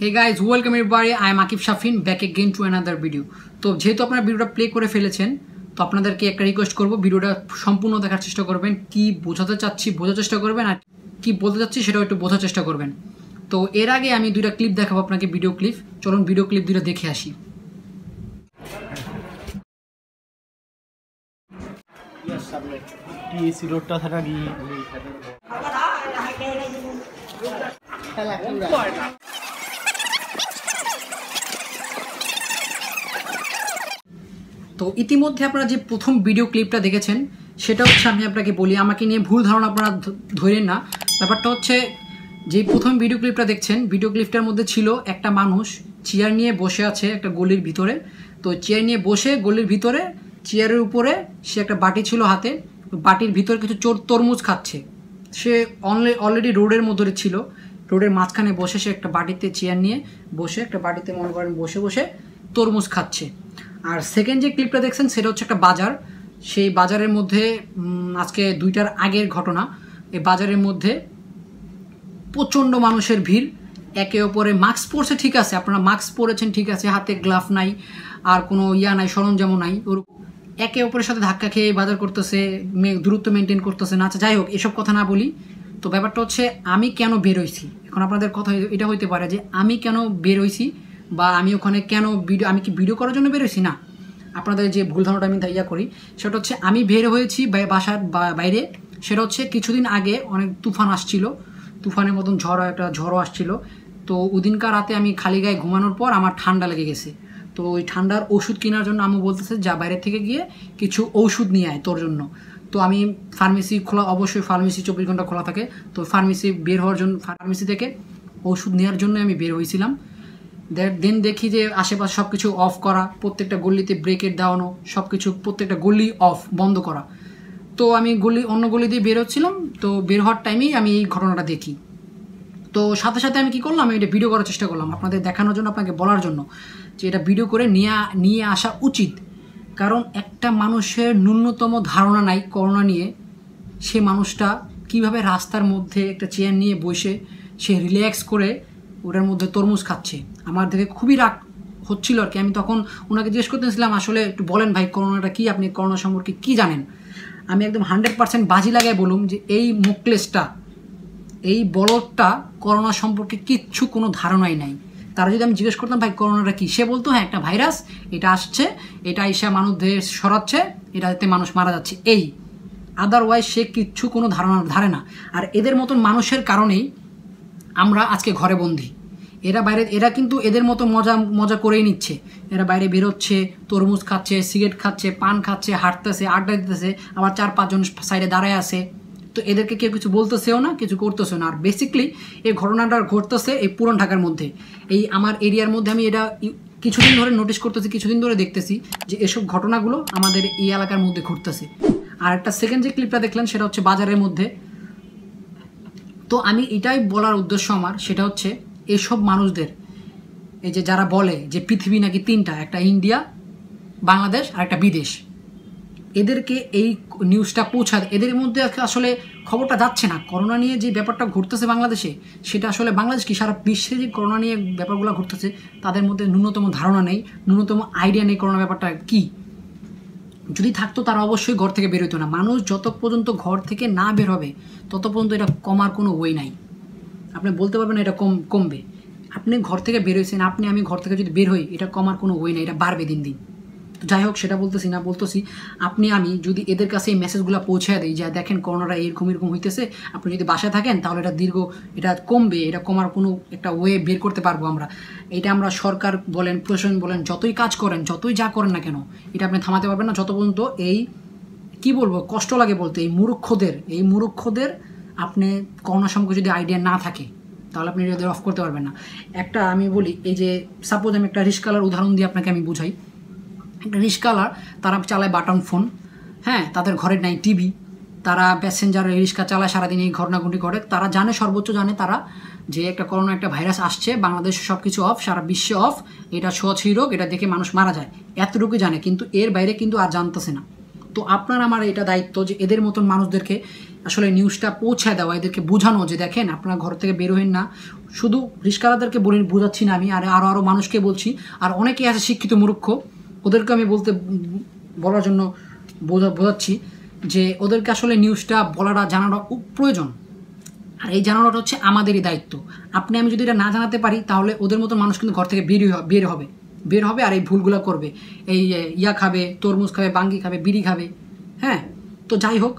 hey guys welcome everybody I am Akib Shafin back again to another video তো যেহেতু আপনারা ভিডিওটা প্লে করে ফেলেছেন তো আপনাদেরকে একটা রিকোয়েস্ট করবো ভিডিওটা সম্পূর্ণ দেখার চেষ্টা করবেন কি বোঝাতে চাচ্ছি বোঝার চেষ্টা করবেন আর কী বলতে চাচ্ছি সেটাও একটু বোঝার চেষ্টা করবেন তো এর আগে আমি দুইটা ক্লিপ দেখাবো আপনাকে ভিডিও ক্লিপ চলুন ভিডিও ক্লিপ দুটো দেখে আসি থাকা তো ইতিমধ্যে আপনারা যে প্রথম ভিডিও ক্লিপটা দেখেছেন সেটা হচ্ছে আমি আপনাকে বলি আমাকে নিয়ে ভুল ধারণা আপনারা ধরেন না ব্যাপারটা হচ্ছে যে প্রথম ভিডিও ক্লিপটা দেখছেন ভিডিও ক্লিপটার মধ্যে ছিল একটা মানুষ চেয়ার নিয়ে বসে আছে একটা গলির ভিতরে তো চেয়ার নিয়ে বসে গলির ভিতরে চেয়ারের উপরে সে একটা বাটি ছিল হাতে বাটির ভিতরে কিছু চোর তরমুজ খাচ্ছে সে অলরেডি রোডের মধ্যে ছিল রোডের মাঝখানে বসে সে একটা বাটিতে চেয়ার নিয়ে বসে একটা বাটিতে মনে করেন বসে বসে তরমুজ খাচ্ছে আর সেকেন্ড যে ক্লিপটা দেখছেন সেটা হচ্ছে একটা বাজার সেই বাজারের মধ্যে আজকে দুইটার আগের ঘটনা এই বাজারের মধ্যে প্রচণ্ড মানুষের ভিড় একে অপরে মাস্ক পরছে ঠিক আছে আপনারা মাস্ক পরেছেন ঠিক আছে হাতে গ্লাভ নাই আর কোনো ইয়া নাই সরঞ্জামও নাই ওরকম একে অপরের সাথে ধাক্কা খেয়ে বাজার করতেছে দূরত্ব মেনটেন করতেছে না আচ্ছা যাই হোক এসব কথা না বলি তো ব্যাপারটা হচ্ছে আমি কেন বেরোইছি এখন আপনাদের কথা এটা হইতে পারে যে আমি কেন বেরোইছি বা আমি ওখানে কেন ভিডিও আমি কি ভিডিও করার জন্য বেরোছি না আপনাদের যে ভুল ধারণাটা আমি ইয়া করি সেটা হচ্ছে আমি বের হয়েছি বাসার বাইরে সেটা হচ্ছে কিছুদিন আগে অনেক তুফান আসছিল তুফানের মতন ঝড় একটা ঝড়ও আসছিল তো ওদিনকার রাতে আমি খালি গায়ে ঘুমানোর পর আমার ঠান্ডা লেগে গেছে তো ওই ঠান্ডার ওষুধ কেনার জন্য আমি বলতেছে যা বাইরে থেকে গিয়ে কিছু ওষুধ নিয়ে আয় তোর জন্য তো আমি ফার্মেসি খোলা অবশ্যই ফার্মেসি চব্বিশ ঘন্টা খোলা থাকে তো ফার্মেসি বের হওয়ার জন্য ফার্মেসি থেকে ওষুধ নেওয়ার জন্য আমি বের হয়েছিলাম দেন দেখি যে আশেপাশে সব কিছু অফ করা প্রত্যেকটা গলিতে ব্রেকেট দেওয়ানো সব কিছু প্রত্যেকটা গলি অফ বন্ধ করা তো আমি গলি অন্য গলি দিয়ে বেরোচ্ছিলাম তো বের হওয়ার টাইমেই আমি এই ঘটনাটা দেখি তো সাথে সাথে আমি কি করলাম আমি এটা ভিডিও করার চেষ্টা করলাম আপনাদের দেখানোর জন্য আপনাকে বলার জন্য যে এটা ভিডিও করে নিয়ে নিয়ে আসা উচিত কারণ একটা মানুষের ন্যূনতম ধারণা নাই করোনা নিয়ে সে মানুষটা কিভাবে রাস্তার মধ্যে একটা চেয়ার নিয়ে বসে সে রিল্যাক্স করে ওটার মধ্যে তরমুজ খাচ্ছে আমার দেখে খুবই রাগ হচ্ছিল আর কি আমি তখন ওনাকে জিজ্ঞেস করতেছিলাম আসলে একটু বলেন ভাই করোনাটা কী আপনি করোনা সম্পর্কে কী জানেন আমি একদম হান্ড্রেড পার্সেন্ট বাজি লাগায় বলুম যে এই মুকলেসটা এই বলদটা করোনা সম্পর্কে কিচ্ছু কোনো ধারণাই নাই তারা যদি আমি জিজ্ঞেস করতাম ভাই করোনাটা কী সে বলতো হ্যাঁ একটা ভাইরাস এটা আসছে এটা এসে মানুষদের সরাচ্ছে এটাতে মানুষ মারা যাচ্ছে এই আদারওয়াইজ সে কিচ্ছু কোনো ধারণা ধারে না আর এদের মতন মানুষের কারণেই আমরা আজকে ঘরে বন্দী এরা বাইরে এরা কিন্তু এদের মতো মজা মজা করেই নিচ্ছে এরা বাইরে বেরোচ্ছে তরমুজ খাচ্ছে সিগারেট খাচ্ছে পান খাচ্ছে হাঁটতেছে আড্ডা দিতেছে আবার চার পাঁচজন সাইডে দাঁড়ায় আছে তো এদেরকে কেউ কিছু বলতেছেও না কিছু করতেছেও না আর বেসিকলি এই ঘটনাটা ঘটতেছে এই পুরান ঢাকার মধ্যে এই আমার এরিয়ার মধ্যে আমি এটা কিছুদিন ধরে নোটিশ করতেছি কিছুদিন ধরে দেখতেছি যে এসব ঘটনাগুলো আমাদের এই এলাকার মধ্যে ঘটতেছে আর একটা সেকেন্ড যে ক্লিপটা দেখলেন সেটা হচ্ছে বাজারের মধ্যে তো আমি এটাই বলার উদ্দেশ্য আমার সেটা হচ্ছে এইসব মানুষদের এই যে যারা বলে যে পৃথিবী নাকি তিনটা একটা ইন্ডিয়া বাংলাদেশ আর একটা বিদেশ এদেরকে এই নিউজটা পৌঁছার এদের মধ্যে আসলে খবরটা যাচ্ছে না করোনা নিয়ে যে ব্যাপারটা ঘটতেছে বাংলাদেশে সেটা আসলে বাংলাদেশ কি সারা বিশ্বে যে করোনা নিয়ে ব্যাপারগুলো ঘটতেছে তাদের মধ্যে ন্যূনতম ধারণা নেই ন্যূনতম আইডিয়া নেই করোনা ব্যাপারটা কী যদি থাকতো তারা অবশ্যই ঘর থেকে বেরোতো না মানুষ যত পর্যন্ত ঘর থেকে না বের হবে তত পর্যন্ত এটা কমার কোনো ওয়ে নাই আপনি বলতে পারবেন এটা কম কমবে আপনি ঘর থেকে হয়েছেন আপনি আমি ঘর থেকে যদি বের হই এটা কমার কোনো ওয়ে না এটা বাড়বে দিন দিন তো যাই হোক সেটা বলতেছি না বলতেছি আপনি আমি যদি এদের কাছে এই মেসেজগুলো পৌঁছে দিই যা দেখেন করোনাটা এরকম এরকম হইতেছে আপনি যদি বাসায় থাকেন তাহলে এটা দীর্ঘ এটা কমবে এটা কমার কোনো একটা ওয়ে বের করতে পারবো আমরা এটা আমরা সরকার বলেন প্রশাসন বলেন যতই কাজ করেন যতই যা করেন না কেন এটা আপনি থামাতে পারবেন না যত পর্যন্ত এই কি বলবো কষ্ট লাগে বলতে এই মূর্খদের এই মূর্খদের আপনি করোনার সম্পর্কে যদি আইডিয়া না থাকে তাহলে আপনি রেদার অফ করতে পারবেন না একটা আমি বলি এই যে সাপোজ আমি একটা রিস্ক কালার উদাহরণ দিয়ে আপনাকে আমি বুঝাই একটা রিস্ক কালার তারা চালায় বাটন ফোন হ্যাঁ তাদের ঘরে নাই টিভি তারা প্যাসেঞ্জার রিক্সা চালায় সারাদিন এই ঘটনাগুটি করে তারা জানে সর্বোচ্চ জানে তারা যে একটা করোনা একটা ভাইরাস আসছে বাংলাদেশ সব কিছু অফ সারা বিশ্বে অফ এটা সছি রোগ এটা দেখে মানুষ মারা যায় এতটুকু জানে কিন্তু এর বাইরে কিন্তু আর জানতেছে না তো আপনার আমার এটা দায়িত্ব যে এদের মতন মানুষদেরকে আসলে নিউজটা পৌঁছায় দেওয়া এদেরকে বোঝানো যে দেখেন আপনার ঘর থেকে বেরোহেন না শুধু রিস্কালাদেরকে বলে বোঝাচ্ছি না আমি আর আরও আরও মানুষকে বলছি আর অনেকেই আছে শিক্ষিত মূর্খ ওদেরকে আমি বলতে বলার জন্য বোঝা বোঝাচ্ছি যে ওদেরকে আসলে নিউজটা বলাটা খুব প্রয়োজন আর এই জানানোটা হচ্ছে আমাদেরই দায়িত্ব আপনি আমি যদি এটা না জানাতে পারি তাহলে ওদের মতো মানুষ কিন্তু ঘর থেকে বেরিয়ে বের হবে বের হবে আর এই ভুলগুলো করবে এই ইয়া খাবে তরমুজ খাবে বাঙ্গি খাবে বিড়ি খাবে হ্যাঁ তো যাই হোক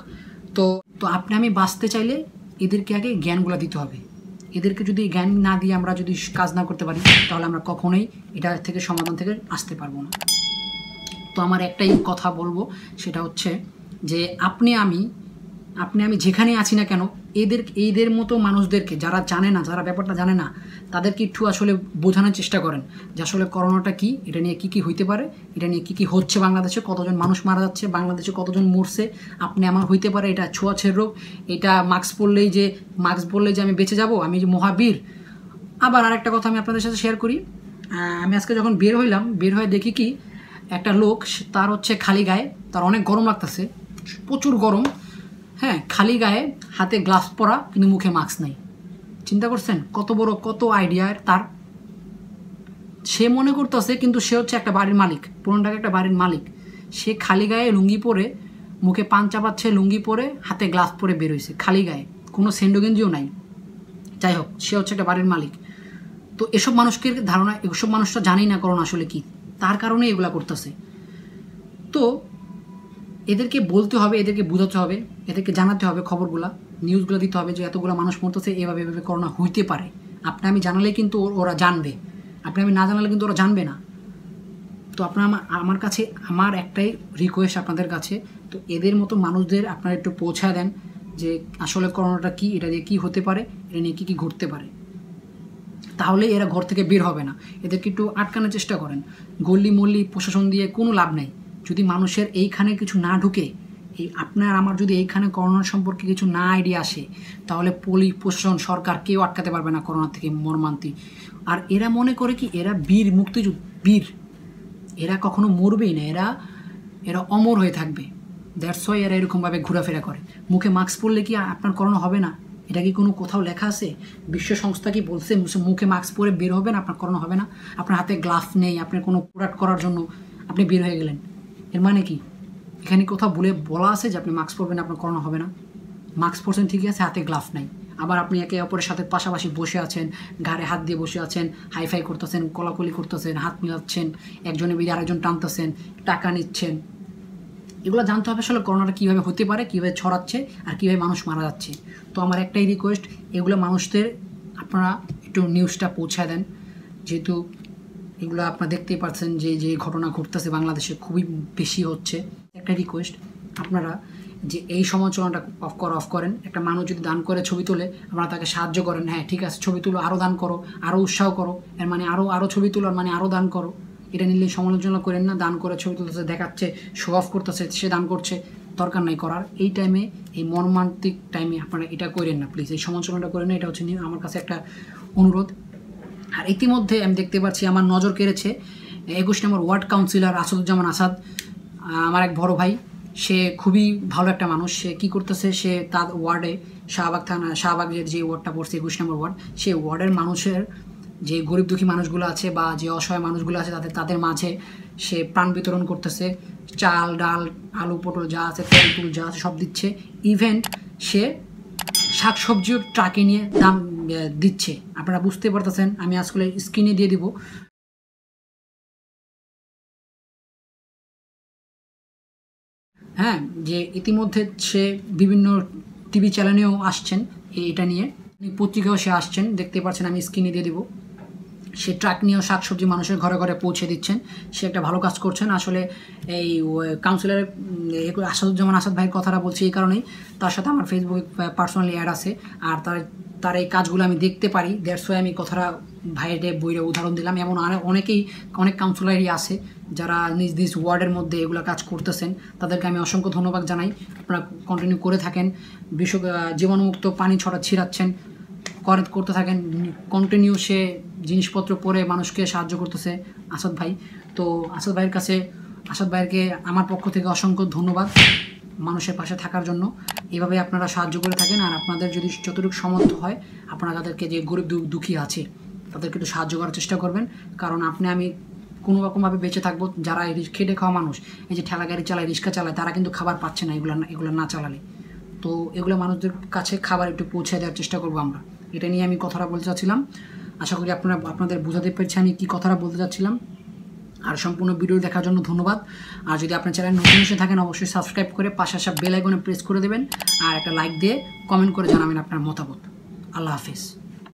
তো তো আপনি আমি বাঁচতে চাইলে এদেরকে আগে জ্ঞানগুলো দিতে হবে এদেরকে যদি জ্ঞান না দিয়ে আমরা যদি কাজ না করতে পারি তাহলে আমরা কখনোই এটা থেকে সমাধান থেকে আসতে পারবো না তো আমার একটাই কথা বলবো সেটা হচ্ছে যে আপনি আমি আপনি আমি যেখানে আছি না কেন এদের এদের মতো মানুষদেরকে যারা জানে না যারা ব্যাপারটা জানে না তাদেরকে একটু আসলে বোঝানোর চেষ্টা করেন যে আসলে করোনাটা কী এটা নিয়ে কী কী হইতে পারে এটা নিয়ে কী কী হচ্ছে বাংলাদেশে কতজন মানুষ মারা যাচ্ছে বাংলাদেশে কতজন মরছে আপনি আমার হইতে পারে এটা ছোঁয়াছের রোগ এটা মাস্ক পরলেই যে মাস্ক পরলেই যে আমি বেঁচে যাব আমি যে মহাবীর আবার আরেকটা কথা আমি আপনাদের সাথে শেয়ার করি আমি আজকে যখন বের হইলাম বের হয়ে দেখি কি একটা লোক তার হচ্ছে খালি গায়ে তার অনেক গরম লাগতেছে প্রচুর গরম হ্যাঁ খালি গায়ে হাতে গ্লাভস পরা কিন্তু মুখে মাস্ক নেই চিন্তা করছেন কত বড় কত আইডিয়ার তার সে মনে করতেছে কিন্তু সে হচ্ছে একটা বাড়ির মালিক পুরনটাকে একটা বাড়ির মালিক সে খালি গায়ে লুঙ্গি পরে মুখে পান চাপাচ্ছে লুঙ্গি পরে হাতে গ্লাস পরে বেরোইছে খালি গায়ে কোনো সেন্ডোগেঞ্জিও নাই যাই হোক সে হচ্ছে একটা বাড়ির মালিক তো এসব মানুষকে ধারণা এসব মানুষটা জানেই না করোনা আসলে কি তার কারণে এগুলা করতেছে তো এদেরকে বলতে হবে এদেরকে বোঝাতে হবে এদেরকে জানাতে হবে খবরগুলো নিউজগুলো দিতে হবে যে এতগুলো মানুষ মরতেছে এভাবে এভাবে করোনা হইতে পারে আপনি আমি জানালে কিন্তু ওরা জানবে আপনি আমি না জানালে কিন্তু ওরা জানবে না তো আপনার আমার কাছে আমার একটাই রিকোয়েস্ট আপনাদের কাছে তো এদের মতো মানুষদের আপনারা একটু পৌঁছা দেন যে আসলে করোনাটা কি এটা দিয়ে কী হতে পারে এটা নিয়ে কী কী ঘটতে পারে তাহলে এরা ঘর থেকে বের হবে না এদেরকে একটু আটকানোর চেষ্টা করেন গল্লি মল্লি প্রশাসন দিয়ে কোনো লাভ নেই যদি মানুষের এইখানে কিছু না ঢুকে এই আপনার আমার যদি এইখানে করোনা সম্পর্কে কিছু না আইডিয়া আসে তাহলে পলি প্রশাসন সরকার কেউ আটকাতে পারবে না করোনা থেকে মর্মান্তি আর এরা মনে করে কি এরা বীর মুক্তিযুদ্ধ বীর এরা কখনো মরবেই না এরা এরা অমর হয়ে থাকবে দ্যাটস ওয়াই এরা এরকমভাবে ঘোরাফেরা করে মুখে মাস্ক পরলে কি আপনার করোনা হবে না এটা কি কোনো কোথাও লেখা আছে বিশ্ব সংস্থা কি বলছে মুখে মাস্ক পরে বের হবেন আপনার করোনা হবে না আপনার হাতে গ্লাভ নেই আপনার কোনো প্রোডাক্ট করার জন্য আপনি বের হয়ে গেলেন এর মানে কি এখানে কোথাও বলে বলা আছে যে আপনি মাস্ক পরবেন আপনার করোনা হবে না মাস্ক পরছেন ঠিকই আছে হাতে গ্লাভ নাই আবার আপনি একে অপরের সাথে পাশাপাশি বসে আছেন ঘাড়ে হাত দিয়ে বসে আছেন হাইফাই করতেছেন কলাকলি করতেছেন হাত মিলাচ্ছেন একজনের বিধে আরেকজন টানতেছেন টাকা নিচ্ছেন এগুলো জানতে হবে আসলে করোনাটা কীভাবে হতে পারে কীভাবে ছড়াচ্ছে আর কীভাবে মানুষ মারা যাচ্ছে তো আমার একটাই রিকোয়েস্ট এগুলো মানুষদের আপনারা একটু নিউজটা পৌঁছায় দেন যেহেতু এগুলো আপনারা দেখতেই পারছেন যে যে ঘটনা ঘটতেছে বাংলাদেশে খুবই বেশি হচ্ছে একটা রিকোয়েস্ট আপনারা যে এই সমালোচনাটা অফ কর অফ করেন একটা মানুষ যদি দান করে ছবি তোলে আপনারা তাকে সাহায্য করেন হ্যাঁ ঠিক আছে ছবি তুলো আরও দান করো আরও উৎসাহ করো এর মানে আরও আরও ছবি তুলো মানে আরও দান করো এটা নিলে সমালোচনা করেন না দান করে ছবি তুলতেছে দেখাচ্ছে শো অফ করতেছে সে দান করছে দরকার নাই করার এই টাইমে এই মর্মান্তিক টাইমে আপনারা এটা করেন না প্লিজ এই সমালোচনাটা করেন না এটা হচ্ছে আমার কাছে একটা অনুরোধ আর ইতিমধ্যে আমি দেখতে পাচ্ছি আমার নজর কেড়েছে একুশ number ward councillor Asaduzzaman Asad আমার এক বড় ভাই সে খুবই ভালো একটা মানুষ সে কী করতেছে সে তার ওয়ার্ডে শাহবাগ থানা শাহবাগের যে ওয়ার্ডটা পড়ছে একুশ নম্বর ওয়ার্ড সে ওয়ার্ডের মানুষের যে গরিব দুঃখী মানুষগুলো আছে বা যে অসহায় মানুষগুলো আছে তাদের তাদের মাঝে সে প্রাণ বিতরণ করতেছে চাল ডাল আলু পটল যা আছে তেল টুল যা আছে সব দিচ্ছে ইভেন্ট সে সবজিও ট্রাকে নিয়ে দাম দিচ্ছে আপনারা বুঝতে পারতেছেন আমি আসলে স্ক্রিনে দিয়ে দিব হ্যাঁ যে ইতিমধ্যে সে বিভিন্ন টিভি চ্যানেলেও আসছেন এটা নিয়ে পত্রিকাও সে আসছেন দেখতে পাচ্ছেন আমি স্ক্রিনে দিয়ে দেবো সে ট্রাক নিয়েও শাকসবজি মানুষের ঘরে ঘরে পৌঁছে দিচ্ছেন সে একটা ভালো কাজ করছেন আসলে এই কাউন্সিলার আসাদুজ্জামান আসাদ ভাইয়ের কথাটা বলছি এই কারণেই তার সাথে আমার ফেসবুকে পার্সোনালি অ্যাড আছে আর তার তার এই কাজগুলো আমি দেখতে পারি দেড়শো আমি কথাটা ভাইয়ের বইয়ের উদাহরণ দিলাম এমন অনেকেই অনেক কাউন্সিলারই আছে যারা নিজ নিজ ওয়ার্ডের মধ্যে এগুলো কাজ করতেছেন তাদেরকে আমি অসংখ্য ধন্যবাদ জানাই আপনারা কন্টিনিউ করে থাকেন বিশ্ব জীবাণুমুক্ত পানি ছড়া ছিড়াচ্ছেন করতে থাকেন কন্টিনিউ সে জিনিসপত্র পরে মানুষকে সাহায্য করতেছে আসাদ ভাই তো আসাদ ভাইয়ের কাছে আসাদ ভাইয়েরকে আমার পক্ষ থেকে অসংখ্য ধন্যবাদ মানুষের পাশে থাকার জন্য এভাবে আপনারা সাহায্য করে থাকেন আর আপনাদের যদি যতটুকু সমর্থ হয় আপনারা তাদেরকে যে গরিব দুঃখী আছে তাদেরকে একটু সাহায্য করার চেষ্টা করবেন কারণ আপনি আমি কোনো রকমভাবে বেঁচে থাকবো যারা খেটে খাওয়া মানুষ এই যে ঠেলা গাড়ি চালায় রিক্সা চালায় তারা কিন্তু খাবার পাচ্ছে না এগুলো এগুলো না চালালে তো এগুলো মানুষদের কাছে খাবার একটু পৌঁছে দেওয়ার চেষ্টা করবো আমরা এটা নিয়ে আমি কথাটা বলতে চাচ্ছিলাম আশা করি আপনারা আপনাদের বোঝাতে পেরেছি আমি কী কথাটা বলতে চাচ্ছিলাম আর সম্পূর্ণ ভিডিও দেখার জন্য ধন্যবাদ আর যদি আপনার চ্যানেল নতুন এসে থাকেন অবশ্যই সাবস্ক্রাইব করে পাশে আসা বেল আইকনে প্রেস করে দেবেন আর একটা লাইক দিয়ে কমেন্ট করে জানাবেন আপনার মতামত আল্লাহ হাফিজ